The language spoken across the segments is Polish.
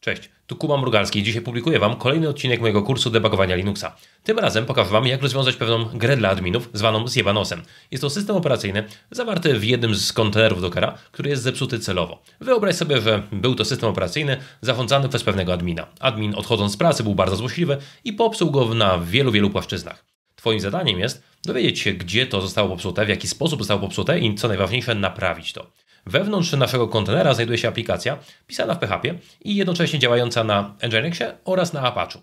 Cześć, tu Kuba Murgalski i dzisiaj publikuję Wam kolejny odcinek mojego kursu debugowania Linuxa. Tym razem pokażę Wam, jak rozwiązać pewną grę dla adminów, zwaną zjebanosem. Jest to system operacyjny zawarty w jednym z kontenerów Dockera, który jest zepsuty celowo. Wyobraź sobie, że był to system operacyjny zarządzany przez pewnego admina. Admin odchodząc z pracy był bardzo złośliwy i popsuł go na wielu, wielu płaszczyznach. Twoim zadaniem jest dowiedzieć się, gdzie to zostało popsute, w jaki sposób zostało popsute i co najważniejsze, naprawić to. Wewnątrz naszego kontenera znajduje się aplikacja pisana w PHP i jednocześnie działająca na Nginxie oraz na Apache.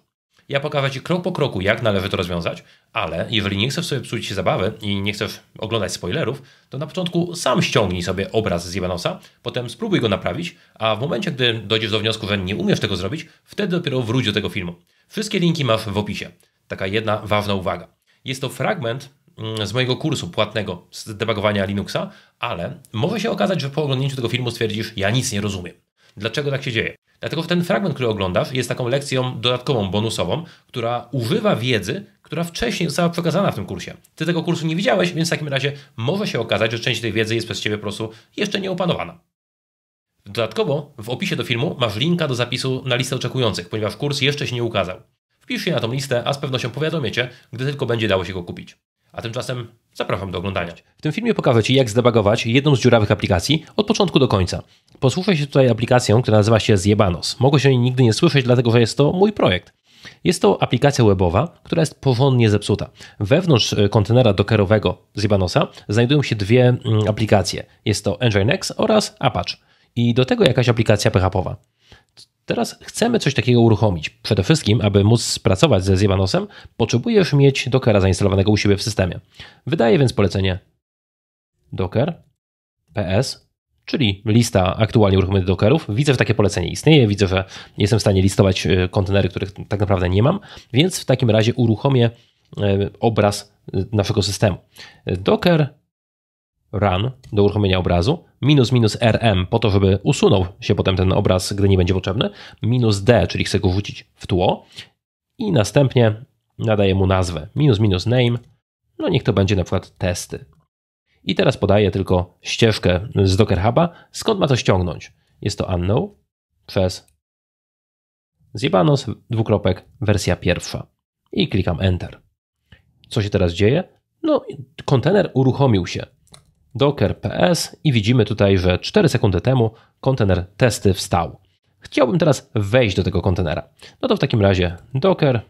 Ja pokażę Ci krok po kroku, jak należy to rozwiązać, ale jeżeli nie chcesz sobie psuć się zabawy i nie chcesz oglądać spoilerów, to na początku sam ściągnij sobie obraz z Ibanosa, potem spróbuj go naprawić, a w momencie, gdy dojdziesz do wniosku, że nie umiesz tego zrobić, wtedy dopiero wróć do tego filmu. Wszystkie linki masz w opisie. Taka jedna ważna uwaga. Jest to fragment Mm, z mojego kursu płatnego z debugowania Linuxa, ale może się okazać, że po oglądnięciu tego filmu stwierdzisz, ja nic nie rozumiem. Dlaczego tak się dzieje? Dlatego ten fragment, który oglądasz, jest taką lekcją dodatkową, bonusową, która używa wiedzy, która wcześniej została przekazana w tym kursie. Ty tego kursu nie widziałeś, więc w takim razie może się okazać, że część tej wiedzy jest przez ciebie po prostu jeszcze nieopanowana. Dodatkowo w opisie do filmu masz linka do zapisu na listę oczekujących, ponieważ kurs jeszcze się nie ukazał. Wpisz się na tą listę, a z pewnością powiadomiecie, gdy tylko będzie dało się go kupić a tymczasem zapraszam do oglądania. W tym filmie pokażę Ci, jak zdebagować jedną z dziurawych aplikacji od początku do końca. Posłuchaj się tutaj aplikacją, która nazywa się Zjebanos. Mogłeś o niej nigdy nie słyszeć, dlatego że jest to mój projekt. Jest to aplikacja webowa, która jest porządnie zepsuta. Wewnątrz e, kontenera dockerowego Zjebanosa znajdują się dwie mm, aplikacje. Jest to Nginx oraz Apache. I do tego jakaś aplikacja PHPowa. Teraz chcemy coś takiego uruchomić. Przede wszystkim, aby móc pracować ze Zjebanosem, potrzebujesz mieć Dockera zainstalowanego u siebie w systemie. Wydaje więc polecenie Docker PS, czyli lista aktualnie uruchomionych Dockerów. Widzę, że takie polecenie istnieje, widzę, że jestem w stanie listować e, kontenery, których tak naprawdę nie mam, więc w takim razie uruchomię e, obraz e, naszego systemu. Docker run do uruchomienia obrazu, minus minus rm po to, żeby usunął się potem ten obraz, gdy nie będzie potrzebny, minus d, czyli chcę go wrzucić w tło i następnie nadaję mu nazwę, minus minus name, no niech to będzie na przykład testy. I teraz podaję tylko ścieżkę z Docker Huba, skąd ma to ściągnąć. Jest to unknown przez zjebanos, dwukropek, wersja pierwsza. I klikam Enter. Co się teraz dzieje? No, kontener uruchomił się docker ps i widzimy tutaj, że 4 sekundy temu kontener testy wstał. Chciałbym teraz wejść do tego kontenera. No to w takim razie docker,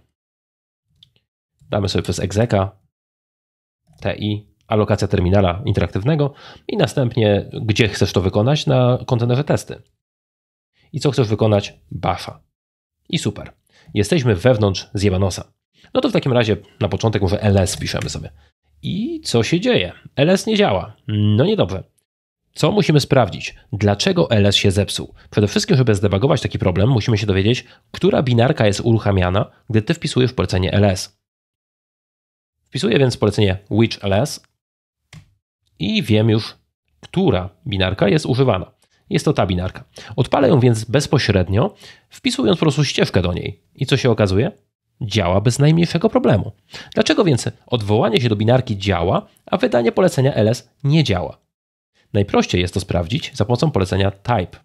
damy sobie przez execa ti alokacja terminala interaktywnego i następnie gdzie chcesz to wykonać na kontenerze testy. I co chcesz wykonać? Buffa. I super. Jesteśmy wewnątrz zjebanosa. No to w takim razie na początek może ls piszemy sobie. I co się dzieje? LS nie działa. No niedobrze. Co musimy sprawdzić? Dlaczego LS się zepsuł? Przede wszystkim, żeby zdebagować taki problem, musimy się dowiedzieć, która binarka jest uruchamiana, gdy ty wpisujesz polecenie LS. Wpisuję więc polecenie which LS i wiem już, która binarka jest używana. Jest to ta binarka. Odpalę ją więc bezpośrednio, wpisując po prostu ścieżkę do niej. I co się okazuje? działa bez najmniejszego problemu. Dlaczego więc odwołanie się do binarki działa, a wydanie polecenia ls nie działa? Najprościej jest to sprawdzić za pomocą polecenia type.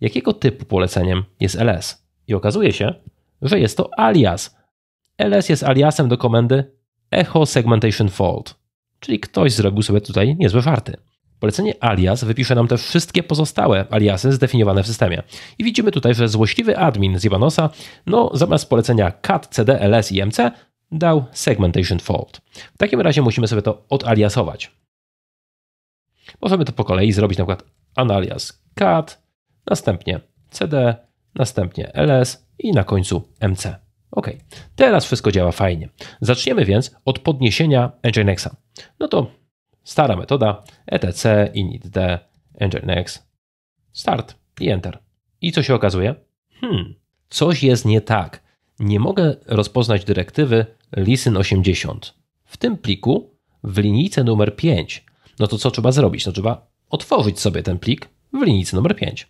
Jakiego typu poleceniem jest ls? I okazuje się, że jest to alias. ls jest aliasem do komendy echo segmentation fault, czyli ktoś zrobił sobie tutaj niezłe warty. Polecenie alias wypisze nam też wszystkie pozostałe aliasy zdefiniowane w systemie. I widzimy tutaj, że złośliwy admin z Ibanosa, no zamiast polecenia cat, cd, ls i mc, dał segmentation fault. W takim razie musimy sobie to odaliasować. Możemy to po kolei zrobić na przykład analias cat, następnie cd, następnie ls i na końcu mc. Ok, teraz wszystko działa fajnie. Zaczniemy więc od podniesienia Nginxa. No to Stara metoda etc, Init initd, nginx, start i enter. I co się okazuje? Hmm, coś jest nie tak. Nie mogę rozpoznać dyrektywy listen80. W tym pliku w linijce numer 5. No to co trzeba zrobić? No trzeba otworzyć sobie ten plik w linijce numer 5.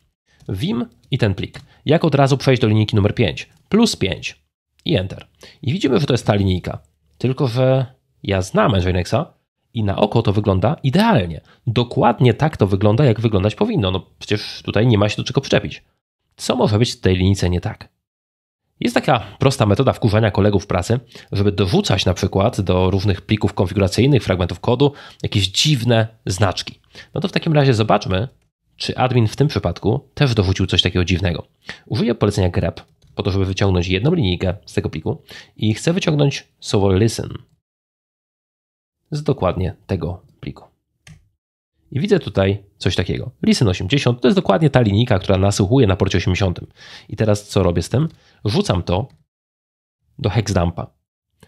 Vim i ten plik. Jak od razu przejść do linijki numer 5? Plus 5 i Enter. I widzimy, że to jest ta linijka. Tylko, że ja znam Nginxa i na oko to wygląda idealnie. Dokładnie tak to wygląda, jak wyglądać powinno. No przecież tutaj nie ma się do czego przyczepić. Co może być w tej linijce nie tak? Jest taka prosta metoda wkurzania kolegów pracy, żeby dorzucać na przykład do różnych plików konfiguracyjnych, fragmentów kodu jakieś dziwne znaczki. No to w takim razie zobaczmy, czy admin w tym przypadku też dorzucił coś takiego dziwnego. Użyję polecenia grep po to, żeby wyciągnąć jedną linijkę z tego pliku i chcę wyciągnąć słowo listen z dokładnie tego pliku. I widzę tutaj coś takiego. Listen 80 to jest dokładnie ta linijka, która nasłuchuje na porcie 80. I teraz co robię z tym? Rzucam to do hexdumpa.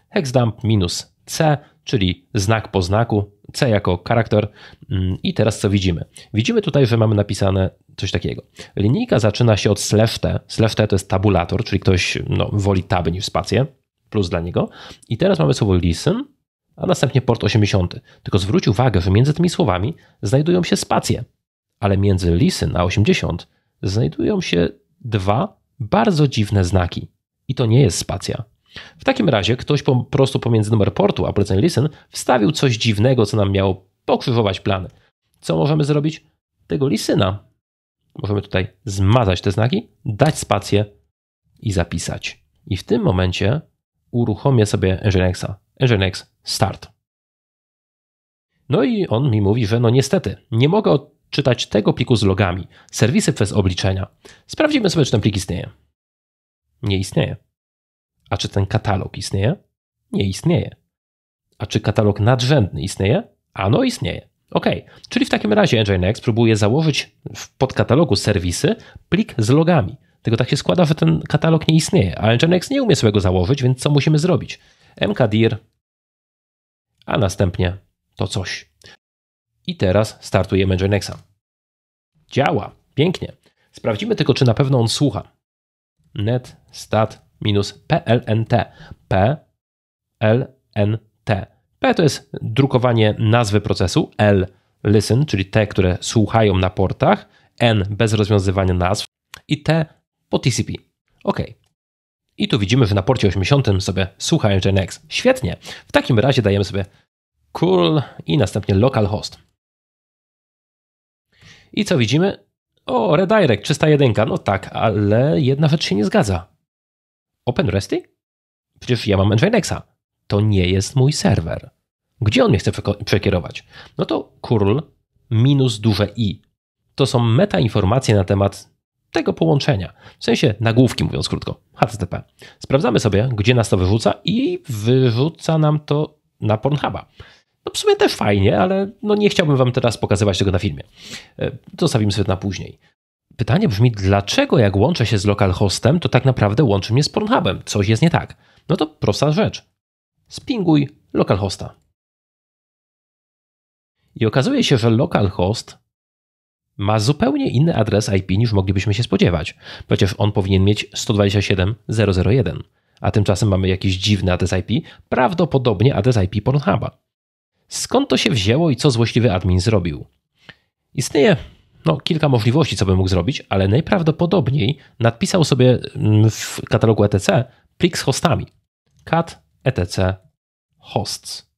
Hexdump minus C, czyli znak po znaku, C jako charakter. Mm, I teraz co widzimy? Widzimy tutaj, że mamy napisane coś takiego. Linijka zaczyna się od slash T. Slash T to jest tabulator, czyli ktoś no, woli taby niż spację. Plus dla niego. I teraz mamy słowo listen a następnie port 80. Tylko zwróć uwagę, że między tymi słowami znajdują się spacje, ale między listen a 80 znajdują się dwa bardzo dziwne znaki. I to nie jest spacja. W takim razie ktoś po prostu pomiędzy numer portu a polecenie listen wstawił coś dziwnego, co nam miało pokrzyżować plany. Co możemy zrobić? Tego lisyna. Możemy tutaj zmazać te znaki, dać spację i zapisać. I w tym momencie uruchomię sobie Nginxa. EngineX Start. No i on mi mówi, że no niestety, nie mogę odczytać tego pliku z logami, serwisy przez obliczenia. Sprawdzimy sobie, czy ten plik istnieje. Nie istnieje. A czy ten katalog istnieje? Nie istnieje. A czy katalog nadrzędny istnieje? Ano istnieje. OK, czyli w takim razie Nginx próbuje założyć w podkatalogu serwisy plik z logami. Tylko tak się składa, że ten katalog nie istnieje, a Nginx nie umie sobie go założyć, więc co musimy zrobić? mkdir a następnie to coś. I teraz startujemy Genexa. Działa, pięknie. Sprawdzimy tylko, czy na pewno on słucha. net stat minus plnt. P, L, N, T. P to jest drukowanie nazwy procesu, L listen, czyli te, które słuchają na portach, N bez rozwiązywania nazw i T po TCP. Ok, i tu widzimy, że na porcie 80 sobie słucha Nginx. Świetnie. W takim razie dajemy sobie curl i następnie localhost. I co widzimy? O, redirect 301. No tak, ale jedna rzecz się nie zgadza. Open Resty? Przecież ja mam Nginxa. To nie jest mój serwer. Gdzie on mnie chce przekierować? No to curl minus duże i. To są metainformacje na temat tego połączenia. W sensie nagłówki, mówiąc krótko, HTTP. Sprawdzamy sobie, gdzie nas to wyrzuca i wyrzuca nam to na Pornhuba. No w sumie też fajnie, ale no nie chciałbym wam teraz pokazywać tego na filmie. E, zostawimy sobie na później. Pytanie brzmi, dlaczego jak łączę się z localhostem, to tak naprawdę łączy mnie z Pornhubem? Coś jest nie tak. No to prosta rzecz. Spinguj localhosta. I okazuje się, że localhost ma zupełnie inny adres IP niż moglibyśmy się spodziewać. Przecież on powinien mieć 127.001, a tymczasem mamy jakiś dziwny adres IP, prawdopodobnie adres IP Pornhuba. Skąd to się wzięło i co złośliwy admin zrobił? Istnieje no, kilka możliwości, co by mógł zrobić, ale najprawdopodobniej nadpisał sobie mm, w katalogu ETC plik z hostami. cat etc hosts.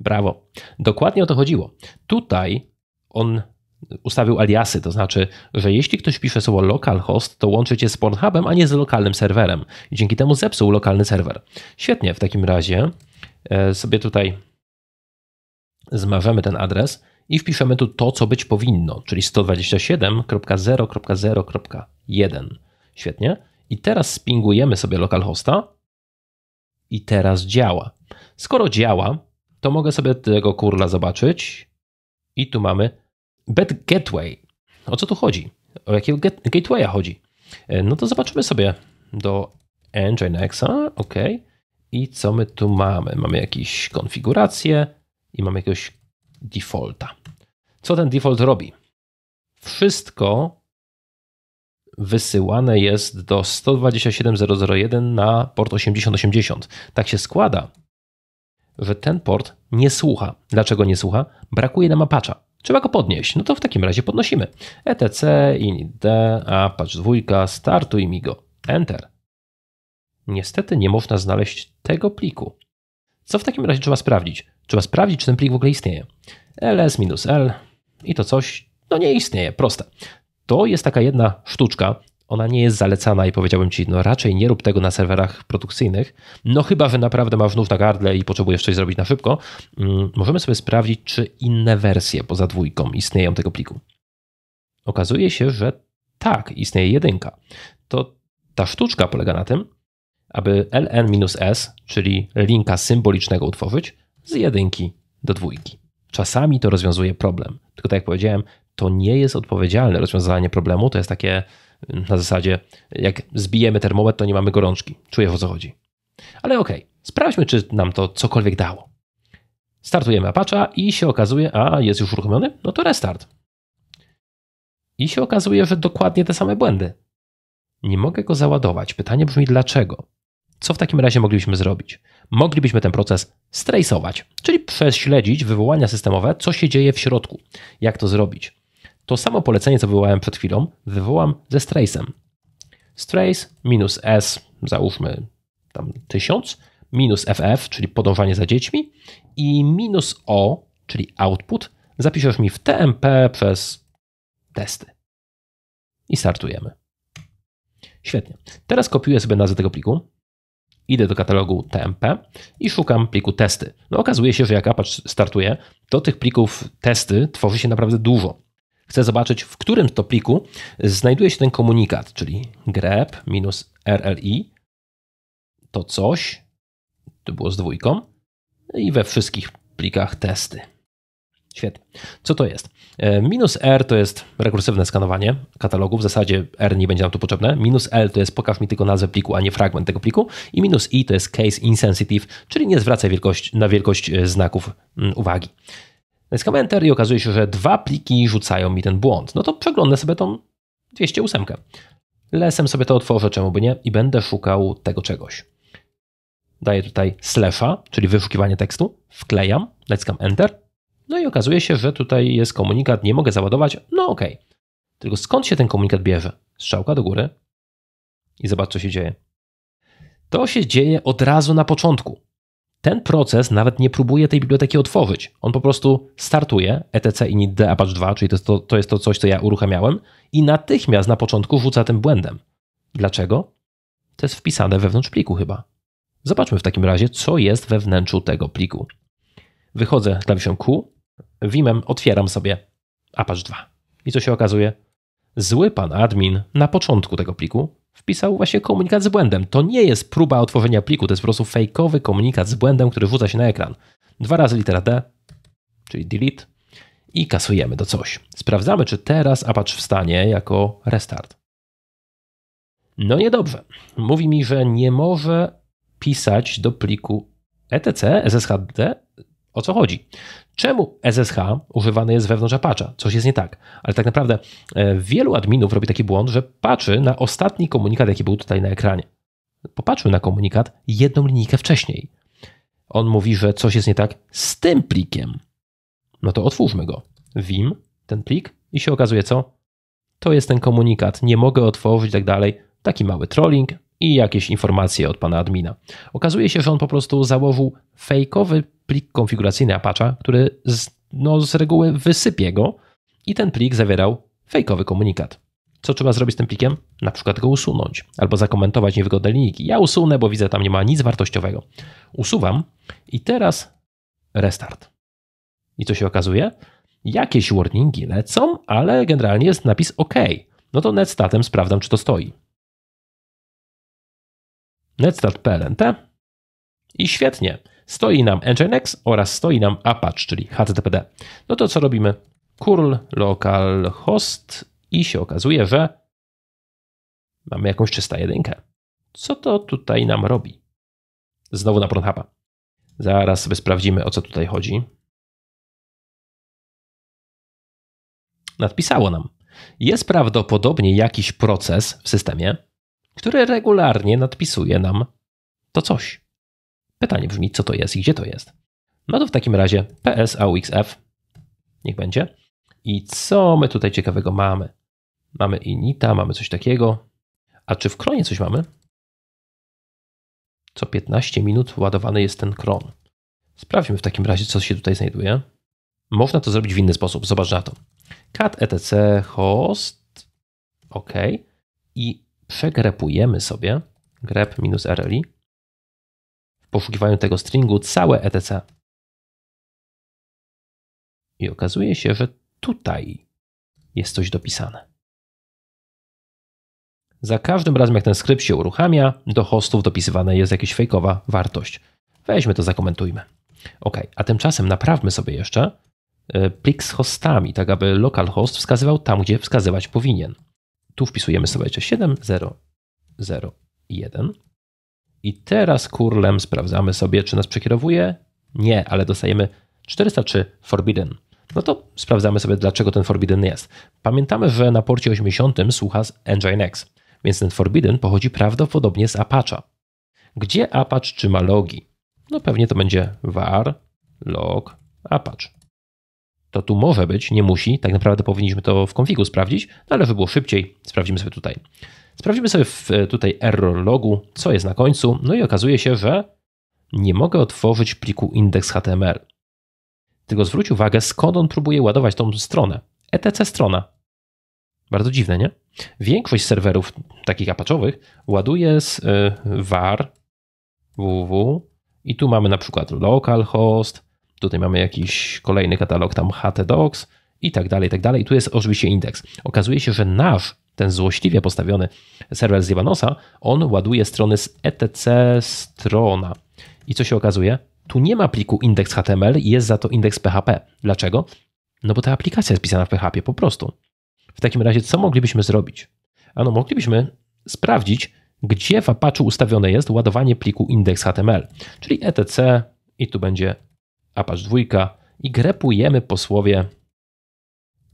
Brawo. Dokładnie o to chodziło. Tutaj on ustawił aliasy, to znaczy, że jeśli ktoś pisze słowo localhost, to łączy cię z Pornhubem, a nie z lokalnym serwerem. I dzięki temu zepsuł lokalny serwer. Świetnie, w takim razie e, sobie tutaj zmarzemy ten adres i wpiszemy tu to, co być powinno, czyli 127.0.0.1. Świetnie. I teraz spingujemy sobie localhosta i teraz działa. Skoro działa, to mogę sobie tego kurla zobaczyć i tu mamy Bad Gateway. O co tu chodzi? O jakiego get, gatewaya chodzi? E, no to zobaczymy sobie do Nginxa, ok. I co my tu mamy? Mamy jakieś konfiguracje i mamy jakiegoś defaulta. Co ten default robi? Wszystko wysyłane jest do 127001 na port 8080. Tak się składa, że ten port nie słucha. Dlaczego nie słucha? Brakuje nam apacza. Trzeba go podnieść. No to w takim razie podnosimy. etc, init a apache dwójka, startuj mi go. Enter. Niestety nie można znaleźć tego pliku. Co w takim razie trzeba sprawdzić? Trzeba sprawdzić, czy ten plik w ogóle istnieje. ls-l i to coś, no nie istnieje, proste. To jest taka jedna sztuczka, ona nie jest zalecana i powiedziałbym ci, no raczej nie rób tego na serwerach produkcyjnych, no chyba, że naprawdę masz nóż na gardle i potrzebujesz coś zrobić na szybko, mm, możemy sobie sprawdzić, czy inne wersje poza dwójką istnieją tego pliku. Okazuje się, że tak, istnieje jedynka. To ta sztuczka polega na tym, aby ln-s, czyli linka symbolicznego utworzyć, z jedynki do dwójki. Czasami to rozwiązuje problem. Tylko tak jak powiedziałem, to nie jest odpowiedzialne rozwiązanie problemu, to jest takie na zasadzie, jak zbijemy termometr, to nie mamy gorączki. Czuję o co chodzi. Ale okej, okay, sprawdźmy, czy nam to cokolwiek dało. Startujemy Apache'a i się okazuje, a jest już uruchomiony? No to restart. I się okazuje, że dokładnie te same błędy. Nie mogę go załadować. Pytanie brzmi dlaczego? Co w takim razie moglibyśmy zrobić? Moglibyśmy ten proces strejsować, czyli prześledzić wywołania systemowe, co się dzieje w środku. Jak to zrobić? To samo polecenie, co wywołałem przed chwilą, wywołam ze strace'em. Strace minus S, załóżmy tam 1000, minus FF, czyli podążanie za dziećmi i minus O, czyli output, zapiszesz mi w TMP przez testy. I startujemy. Świetnie. Teraz kopiuję sobie nazwę tego pliku. Idę do katalogu TMP i szukam pliku testy. No okazuje się, że jak Apache startuje, to tych plików testy tworzy się naprawdę dużo. Chcę zobaczyć, w którym to pliku znajduje się ten komunikat, czyli grep minus rli to coś, to było z dwójką, no i we wszystkich plikach testy. Świetnie. Co to jest? E, minus R to jest rekursywne skanowanie katalogu, w zasadzie R nie będzie nam tu potrzebne. Minus L to jest pokaż mi tylko nazwę pliku, a nie fragment tego pliku. I minus I to jest case insensitive, czyli nie zwracaj wielkość, na wielkość e, znaków mm, uwagi. No jest komenter i okazuje się, że dwa pliki rzucają mi ten błąd. No to przeglądnę sobie tą 208. Lesem sobie to otworzę, czemu by nie, i będę szukał tego czegoś. Daję tutaj slasha, czyli wyszukiwanie tekstu, wklejam, naciskam Enter, no i okazuje się, że tutaj jest komunikat, nie mogę załadować, no okej. Okay. Tylko skąd się ten komunikat bierze? Strzałka do góry i zobacz, co się dzieje. To się dzieje od razu na początku ten proces nawet nie próbuje tej biblioteki otworzyć. On po prostu startuje etc init apache 2, czyli to, to, to jest to coś, co ja uruchamiałem i natychmiast na początku rzuca tym błędem. Dlaczego? To jest wpisane wewnątrz pliku chyba. Zobaczmy w takim razie, co jest we wnętrzu tego pliku. Wychodzę klawiszem Q, Vimem otwieram sobie Apache 2. I co się okazuje? Zły pan admin na początku tego pliku wpisał właśnie komunikat z błędem. To nie jest próba otworzenia pliku, to jest po prostu fejkowy komunikat z błędem, który rzuca się na ekran. Dwa razy litera D, czyli delete i kasujemy do coś. Sprawdzamy, czy teraz Apache wstanie jako restart. No niedobrze. Mówi mi, że nie może pisać do pliku etc, SSHD o co chodzi? Czemu SSH używany jest wewnątrz Apache'a? Coś jest nie tak. Ale tak naprawdę e, wielu adminów robi taki błąd, że patrzy na ostatni komunikat, jaki był tutaj na ekranie. Popatrzmy na komunikat jedną linijkę wcześniej. On mówi, że coś jest nie tak z tym plikiem. No to otwórzmy go. Vim, ten plik i się okazuje co? To jest ten komunikat, nie mogę otworzyć i tak dalej. Taki mały trolling, i jakieś informacje od pana admina. Okazuje się, że on po prostu założył fejkowy plik konfiguracyjny Apache, który z, no, z reguły wysypie go i ten plik zawierał fejkowy komunikat. Co trzeba zrobić z tym plikiem? Na przykład go usunąć albo zakomentować niewygodne linijki. Ja usunę, bo widzę, tam nie ma nic wartościowego. Usuwam i teraz restart. I co się okazuje? Jakieś warningi lecą, ale generalnie jest napis OK. No to netstatem sprawdzam, czy to stoi netstat.plnt i świetnie. Stoi nam Nginx oraz stoi nam Apache, czyli HTTPD. No to co robimy? curl localhost i się okazuje, że mamy jakąś jedynkę. Co to tutaj nam robi? Znowu na Pornhuba. Zaraz sobie sprawdzimy, o co tutaj chodzi. Nadpisało nam. Jest prawdopodobnie jakiś proces w systemie, który regularnie nadpisuje nam to coś. Pytanie brzmi, co to jest i gdzie to jest. No to w takim razie PSAUXF, niech będzie. I co my tutaj ciekawego mamy? Mamy inita, mamy coś takiego. A czy w kronie coś mamy? Co 15 minut ładowany jest ten kron. Sprawdźmy w takim razie, co się tutaj znajduje. Można to zrobić w inny sposób. Zobacz na to. cat etc host. OK. I przegrepujemy sobie grep minus rli w poszukiwaniu tego stringu całe etc. I okazuje się, że tutaj jest coś dopisane. Za każdym razem, jak ten skrypt się uruchamia, do hostów dopisywana jest jakaś fejkowa wartość. Weźmy to, zakomentujmy. Ok, a tymczasem naprawmy sobie jeszcze y, plik z hostami, tak aby localhost wskazywał tam, gdzie wskazywać powinien tu wpisujemy sobie 7001 i teraz kurlem sprawdzamy sobie, czy nas przekierowuje. Nie, ale dostajemy 403 forbidden. No to sprawdzamy sobie, dlaczego ten forbidden jest. Pamiętamy, że na porcie 80 słucha z Nginx, więc ten forbidden pochodzi prawdopodobnie z Apache'a. Gdzie Apache trzyma logi? No pewnie to będzie var log Apache to tu może być, nie musi, tak naprawdę powinniśmy to w konfigu sprawdzić, no ale żeby było szybciej, sprawdzimy sobie tutaj. Sprawdzimy sobie w, e, tutaj error logu, co jest na końcu, no i okazuje się, że nie mogę otworzyć pliku index.html. Tylko zwróć uwagę, skąd on próbuje ładować tą stronę. ETC strona. Bardzo dziwne, nie? Większość serwerów takich apaczowych ładuje z e, var www i tu mamy na przykład localhost, Tutaj mamy jakiś kolejny katalog, tam htdocs i tak dalej, i tak dalej. I tu jest oczywiście indeks. Okazuje się, że nasz, ten złośliwie postawiony serwer z Jevanosa, on ładuje strony z etc strona. I co się okazuje? Tu nie ma pliku indeks HTML, jest za to indeks PHP. Dlaczego? No bo ta aplikacja jest pisana w PHP po prostu. W takim razie, co moglibyśmy zrobić? Ano, moglibyśmy sprawdzić, gdzie w Apache ustawione jest ładowanie pliku index.html, czyli etc. i tu będzie Apache 2 i grepujemy po słowie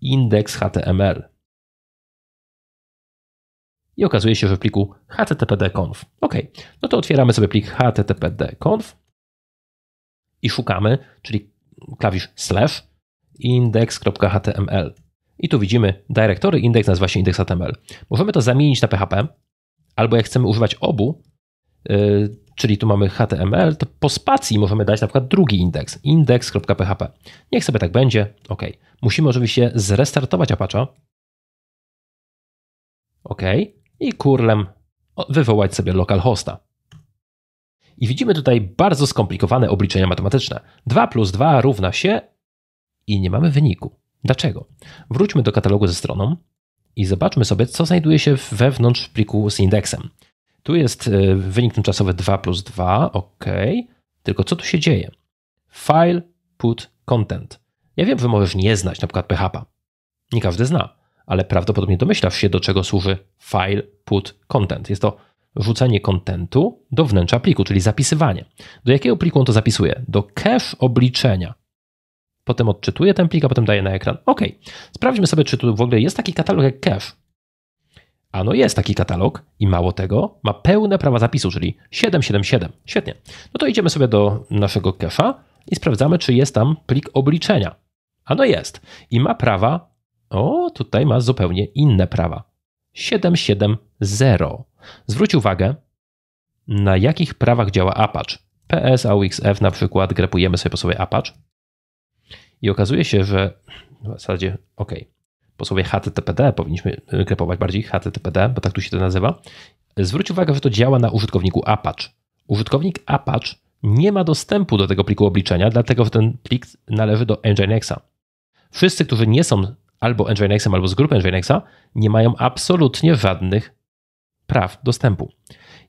index.html I okazuje się, że w pliku httpd.conf. Ok, no to otwieramy sobie plik httpd.conf i szukamy, czyli klawisz slash index.html. I tu widzimy dyrektory indeks nazywa się index.html. Możemy to zamienić na PHP, albo jak chcemy używać obu, Y, czyli tu mamy HTML, to po spacji możemy dać na przykład drugi indeks, indeks.php. Niech sobie tak będzie, ok. Musimy oczywiście zrestartować apache, Ok. I kurlem wywołać sobie localhosta. I widzimy tutaj bardzo skomplikowane obliczenia matematyczne. 2 plus 2 równa się i nie mamy wyniku. Dlaczego? Wróćmy do katalogu ze stroną i zobaczmy sobie, co znajduje się wewnątrz pliku z indeksem. Tu jest e, wynik tymczasowy 2 plus 2, ok. Tylko co tu się dzieje? File, put, content. Ja wiem, wy możesz nie znać na przykład PHP. Nie każdy zna, ale prawdopodobnie domyślasz się, do czego służy file, put, content. Jest to rzucenie kontentu do wnętrza pliku, czyli zapisywanie. Do jakiego pliku on to zapisuje? Do cache obliczenia. Potem odczytuje ten plik, a potem daje na ekran. OK. Sprawdźmy sobie, czy tu w ogóle jest taki katalog jak cache. Ano jest taki katalog i mało tego, ma pełne prawa zapisu, czyli 777. Świetnie. No to idziemy sobie do naszego kefa i sprawdzamy, czy jest tam plik obliczenia. Ano jest. I ma prawa, o tutaj ma zupełnie inne prawa. 770. Zwróć uwagę, na jakich prawach działa Apache. PS, AUXF na przykład, grepujemy sobie po sobie Apache i okazuje się, że w zasadzie, ok, po słowie HTTPD, powinniśmy y, krepować bardziej HTTPD, bo tak tu się to nazywa. Zwróć uwagę, że to działa na użytkowniku Apache. Użytkownik Apache nie ma dostępu do tego pliku obliczenia, dlatego że ten plik należy do Nginxa. Wszyscy, którzy nie są albo Nginxem, albo z grupy Nginxa, nie mają absolutnie żadnych praw dostępu.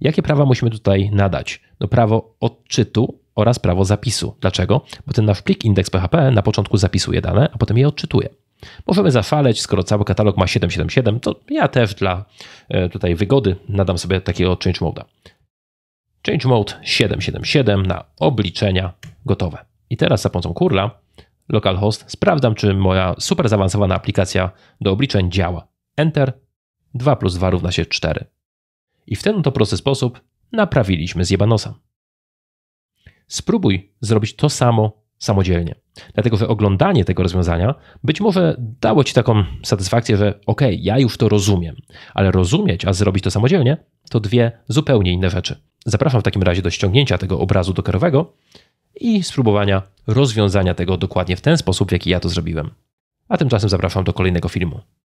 Jakie prawa musimy tutaj nadać? No prawo odczytu oraz prawo zapisu. Dlaczego? Bo ten nasz plik index.php na początku zapisuje dane, a potem je odczytuje. Możemy zaszaleć, skoro cały katalog ma 777, to ja też dla e, tutaj wygody nadam sobie takiego change mode'a. Change mode 777 na obliczenia gotowe. I teraz za pomocą kurla localhost sprawdzam, czy moja super zaawansowana aplikacja do obliczeń działa. Enter 2 plus 2 równa się 4. I w ten to prosty sposób naprawiliśmy zjebanosa. Spróbuj zrobić to samo samodzielnie. Dlatego, że oglądanie tego rozwiązania być może dało ci taką satysfakcję, że ok, ja już to rozumiem, ale rozumieć, a zrobić to samodzielnie, to dwie zupełnie inne rzeczy. Zapraszam w takim razie do ściągnięcia tego obrazu dokerowego i spróbowania rozwiązania tego dokładnie w ten sposób, w jaki ja to zrobiłem. A tymczasem zapraszam do kolejnego filmu.